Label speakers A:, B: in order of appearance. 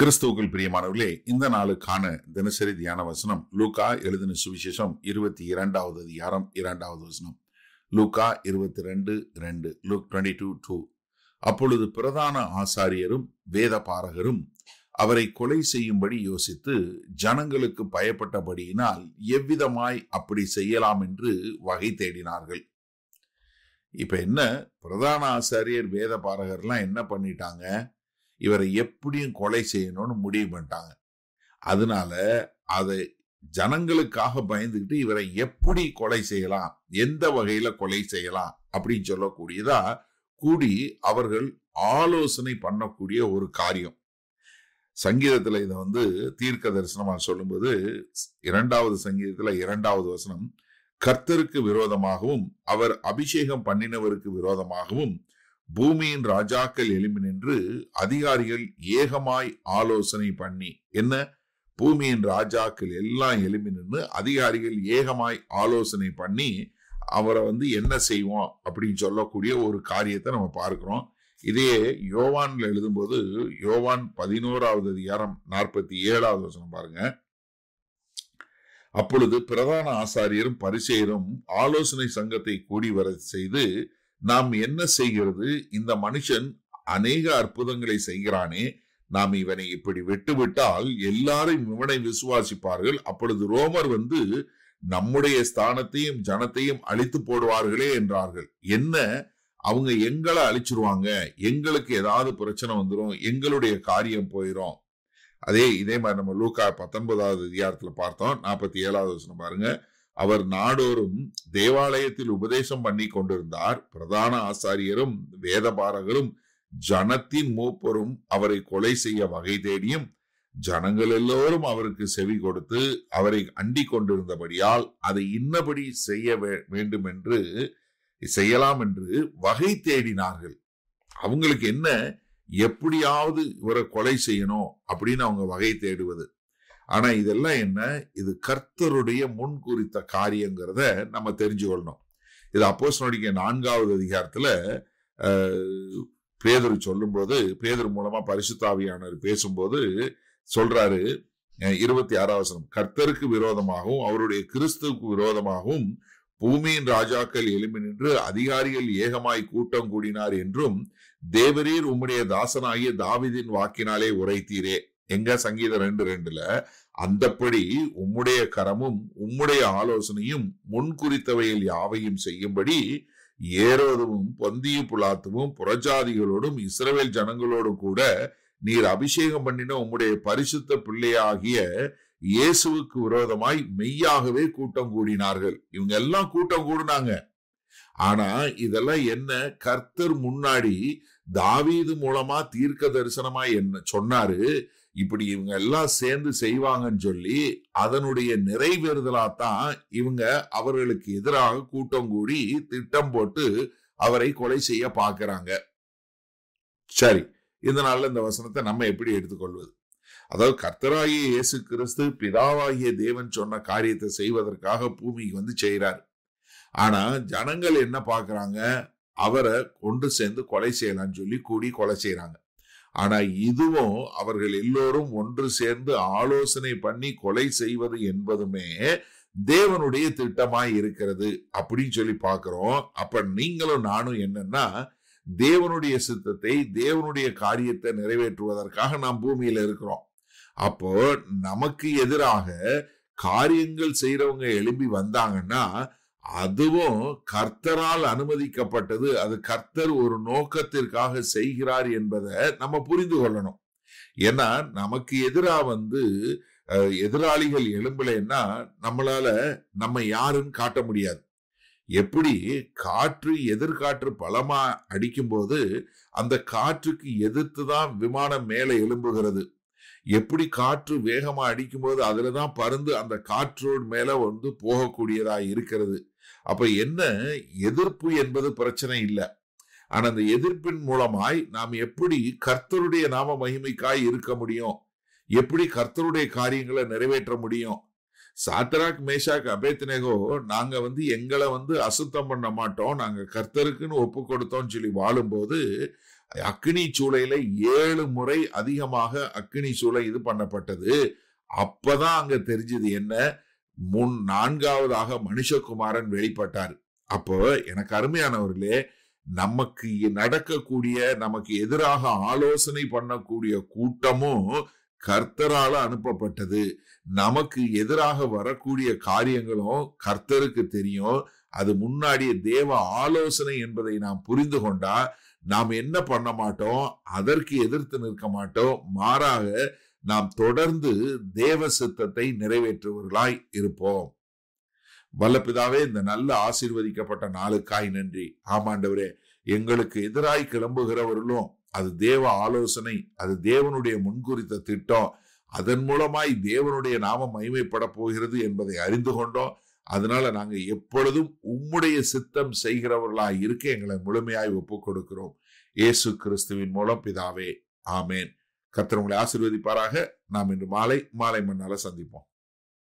A: கிறிஸ்துவுக்குள் பிரியமானவர்களே இந்த நாளுக்கான தினசரி தியான வசனம் லூகா எழுதின சுவிசேஷம் இருபத்தி இரண்டாவது அதிகாரம் இரண்டாவது வசனம் லூகா இருபத்தி ரெண்டு ரெண்டு லூக் டுவெண்ட்டி டூ டூ அப்பொழுது பிரதான ஆசாரியரும் வேத பாரகரும் அவரை கொலை செய்யும்படி யோசித்து ஜனங்களுக்கு பயப்பட்டபடியினால் எவ்விதமாய் அப்படி செய்யலாம் என்று வகை தேடினார்கள் இப்ப என்ன பிரதான ஆசாரியர் வேத பாரகர்லாம் என்ன பண்ணிட்டாங்க இவரை எப்படியும் கொலை செய்யணும்னு முடிவு பண்ணிட்டாங்க அதனால அதை ஜனங்களுக்காக பயந்துக்கிட்டு இவரை எப்படி கொலை செய்யலாம் எந்த வகையில கொலை செய்யலாம் அப்படின்னு சொல்லக்கூடியதா கூடி அவர்கள் ஆலோசனை பண்ணக்கூடிய ஒரு காரியம் சங்கீதத்துல இதை வந்து தீர்க்க தரிசனமா சொல்லும்போது இரண்டாவது சங்கீதத்துல இரண்டாவது வசனம் கர்த்தருக்கு விரோதமாகவும் அவர் அபிஷேகம் பண்ணினவருக்கு விரோதமாகவும் பூமியின் ராஜாக்கள் எலும்பு நின்று அதிகாரிகள் ஏகமாய் ஆலோசனை பண்ணி என்ன பூமியின் ராஜாக்கள் எல்லாம் எலும்பி நின்று அதிகாரிகள் ஏகமாய் ஆலோசனை பண்ணி அவரை வந்து என்ன செய்வோம் அப்படின்னு சொல்லக்கூடிய ஒரு காரியத்தை நம்ம பார்க்கிறோம் இதே யோவான்ல எழுதும்போது யோவான் பதினோராவது அதிகாரம் நாற்பத்தி ஏழாவது வசனம் பாருங்க அப்பொழுது பிரதான ஆசாரியரும் பரிசெயரும் ஆலோசனை சங்கத்தை கூடி வர செய்து நாம் என்ன செய்கிறது இந்த மனுஷன் அநேக அற்புதங்களை செய்கிறானே நாம் இவனை இப்படி விட்டுவிட்டால் எல்லாரும் இவனை விசுவாசிப்பார்கள் அப்பொழுது ரோமர் வந்து நம்முடைய ஸ்தானத்தையும் ஜனத்தையும் அழித்து போடுவார்களே என்றார்கள் என்ன அவங்க எங்களை அழிச்சிருவாங்க எங்களுக்கு ஏதாவது பிரச்சனை வந்துடும் எங்களுடைய காரியம் போயிடும் அதே இதே மாதிரி நம்ம லூக்கா பத்தொன்பதாவது அதிகாரத்துல பார்த்தோம் நாற்பத்தி ஏழாவது வருஷம் பாருங்க அவர் நாடோறும் தேவாலயத்தில் உபதேசம் பண்ணி கொண்டிருந்தார் பிரதான ஆசாரியரும் வேதபாரகரும் ஜனத்தின் மூப்பரும் அவரை கொலை செய்ய வகை தேடியும் ஜனங்கள் எல்லோரும் அவருக்கு செவி கொடுத்து அவரை அண்டிக் கொண்டிருந்தபடியால் அதை இன்னபடி செய்ய வேண்டும் என்று செய்யலாம் என்று வகை தேடினார்கள் அவங்களுக்கு என்ன எப்படியாவது இவரை கொலை செய்யணும் அப்படின்னு அவங்க வகை தேடுவது ஆனா இதெல்லாம் என்ன இது கர்த்தருடைய முன் குறித்த காரியங்கிறத நம்ம தெரிஞ்சு கொள்ளணும் இது அப்போஸ் நடிக்க நான்காவது அதிகாரத்துல பேதர் சொல்லும்போது பேதர் மூலமா பரிசுத்தாவியானவர் பேசும்போது சொல்றாரு இருபத்தி ஆறாவசனம் கர்த்தருக்கு விரோதமாகவும் அவருடைய கிறிஸ்துவுக்கு விரோதமாகவும் பூமியின் ராஜாக்கள் எழும்பி நின்று அதிகாரிகள் ஏகமாய் கூட்டம் கூடினார் என்றும் தேவரீர் உம்முடைய தாசனாகிய தாவிதின் வாக்கினாலே உரைத்தீரே எங்க சங்கீதம் ரெண்டு ரெண்டுல அந்தப்படி உம்முடைய கரமும் உம்முடைய ஆலோசனையும் முன்குறித்தவையில் யாவையும் செய்யும்படி ஏரோதுவும் பொந்திய புலாத்துவும் புறஜாதிகளோடும் இஸ்ரவேல் ஜனங்களோடும் கூட நீர் அபிஷேகம் பண்ணின உம்முடைய பரிசுத்த பிள்ளையாகிய இயேசுவுக்கு விரோதமாய் மெய்யாகவே கூட்டம் கூடினார்கள் இவங்க எல்லாம் கூட்டம் கூடினாங்க ஆனா இதெல்லாம் என்ன கர்த்தர் முன்னாடி தாவீது மூலமா தீர்க்க தரிசனமா என்ன சொன்னாரு இப்படி இவங்க எல்லாம் சேர்ந்து செய்வாங்கன்னு சொல்லி அதனுடைய நிறைவேறுதலாத்தான் இவங்க அவர்களுக்கு எதிராக கூட்டம் கூடி திட்டம் போட்டு அவரை கொலை செய்ய பாக்குறாங்க சரி இதனால இந்த வசனத்தை நம்ம எப்படி எடுத்துக்கொள்வது அதாவது கர்த்தராகிய இயேசு கிறிஸ்து பிதாவாகிய தேவன் சொன்ன காரியத்தை செய்வதற்காக பூமிக்கு வந்து செய்கிறார் ஆனா ஜனங்கள் என்ன பாக்குறாங்க அவரை கொண்டு சேர்ந்து கொலை செய்யலாம்னு சொல்லி கூடி கொலை செய்யறாங்க ஆனா இதுவும் அவர்கள் எல்லோரும் ஒன்று சேர்ந்து ஆலோசனை பண்ணி கொலை செய்வது என்பதுமே தேவனுடைய திட்டமாய் இருக்கிறது அப்படின்னு சொல்லி பாக்குறோம் அப்ப நீங்களும் நானும் என்னன்னா தேவனுடைய சித்தத்தை தேவனுடைய காரியத்தை நிறைவேற்றுவதற்காக நாம் பூமியில இருக்கிறோம் அப்போ நமக்கு எதிராக காரியங்கள் செய்யறவங்க எழும்பி வந்தாங்கன்னா அதுவும் கர்த்தரால் அனுமதிக்கப்பட்டது அது கர்த்தர் ஒரு நோக்கத்திற்காக செய்கிறார் என்பதை நம்ம புரிந்து கொள்ளணும் ஏன்னா நமக்கு எதிராக வந்து எதிராளிகள் எழும்பலைன்னா நம்மளால நம்ம யாருன்னு காட்ட முடியாது எப்படி காற்று எதிர்காற்று பலமா அடிக்கும்போது அந்த காற்றுக்கு எதிர்த்து தான் விமானம் மேலே எழும்புகிறது எப்படி காற்று வேகமா அடிக்கும்போது அதுலதான் தான் பருந்து அந்த காற்றோடு மேல வந்து போகக்கூடியதா இருக்கிறது அப்ப என்ன எதிர்ப்பு என்பது பிரச்சனை இல்லை ஆனா அந்த எதிர்ப்பின் மூலமாய் நாம் எப்படி கர்த்தருடைய நாம மகிமைக்காய் இருக்க முடியும் எப்படி கர்த்தருடைய காரியங்களை நிறைவேற்ற முடியும் சாத்ராக் மேஷாக் அபேத்னேகோ நாங்க வந்து எங்களை வந்து அசுத்தம் பண்ண மாட்டோம் நாங்க கர்த்தருக்குன்னு ஒப்பு கொடுத்தோம்னு சொல்லி வாழும்போது அக்னி சூளையில ஏழு முறை அதிகமாக அக்னி சூளை இது பண்ணப்பட்டது அப்பதான் அங்க தெரிஞ்சது என்ன முன் நான்காவதாக மனுஷகுமாரன் வெளிப்பட்டார் அப்போ எனக்கு அருமையானவர்களே நமக்கு நடக்கக்கூடிய நமக்கு எதிராக ஆலோசனை பண்ணக்கூடிய கூட்டமும் கர்த்தரால அனுப்பப்பட்டது நமக்கு எதிராக வரக்கூடிய காரியங்களும் கர்த்தருக்கு தெரியும் அது முன்னாடியே தேவ ஆலோசனை என்பதை நாம் புரிந்து கொண்டா நாம் என்ன பண்ண மாட்டோம் அதற்கு எதிர்த்து நிற்க மாட்டோம் மாறாக நாம் தொடர்ந்து தேவ சித்தத்தை நிறைவேற்றுவர்களாய் இருப்போம் வல்லப்பிதாவே இந்த நல்ல ஆசீர்வதிக்கப்பட்ட நாளுக்காய் நன்றி ஆமாண்டவரே எங்களுக்கு எதிராய் கிளம்புகிறவர்களும் அது தேவ ஆலோசனை அது தேவனுடைய முன்குறித்த திட்டம் அதன் மூலமாய் தேவனுடைய நாமம் மகிமைப்பட போகிறது என்பதை அறிந்து கொண்டோம் அதனால நாங்க எப்பொழுதும் உம்முடைய சித்தம் செய்கிறவர்களாய் இருக்க எங்களை முழுமையாய் ஒப்புக் கொடுக்கிறோம் ஏசு கிறிஸ்துவின் மூலம் பிதாவே ஆமேன் கர்த்தர் உங்களை ஆசிர்வதிப்பாராக நாம் இன்று மாலை மாலை மண்ணால சந்திப்போம்